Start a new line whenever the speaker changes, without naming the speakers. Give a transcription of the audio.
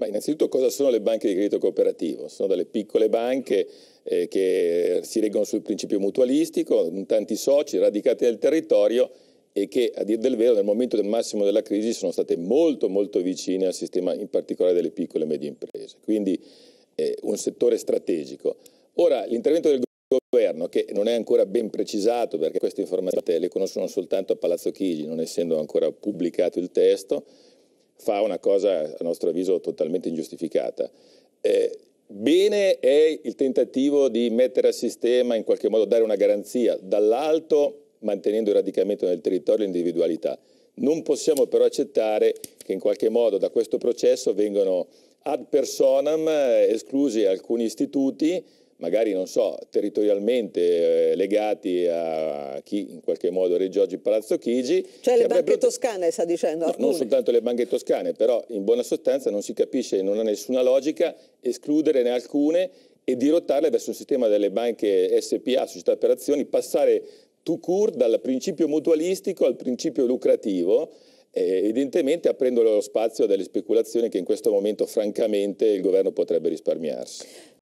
Ma innanzitutto cosa sono le banche di credito cooperativo? Sono delle piccole banche eh, che si reggono sul principio mutualistico, con tanti soci radicati nel territorio e che a dir del vero nel momento del massimo della crisi sono state molto molto vicine al sistema in particolare delle piccole e medie imprese. Quindi eh, un settore strategico. Ora l'intervento del governo che non è ancora ben precisato perché queste informazioni le conoscono soltanto a Palazzo Chigi non essendo ancora pubblicato il testo fa una cosa a nostro avviso totalmente ingiustificata. Eh, bene è il tentativo di mettere a sistema, in qualche modo dare una garanzia dall'alto, mantenendo il radicamento nel territorio e l'individualità. Non possiamo però accettare che in qualche modo da questo processo vengano ad personam eh, esclusi alcuni istituti magari non so, territorialmente eh, legati a chi in qualche modo Reggio Oggi Palazzo Chigi. Cioè le banche toscane sta dicendo? No, non soltanto le banche toscane, però in buona sostanza non si capisce, non ha nessuna logica escludere alcune e dirottarle verso un sistema delle banche SPA, società per azioni, passare tout court dal principio mutualistico al principio lucrativo evidentemente aprendo lo spazio a delle speculazioni che in questo momento francamente il governo potrebbe risparmiarsi.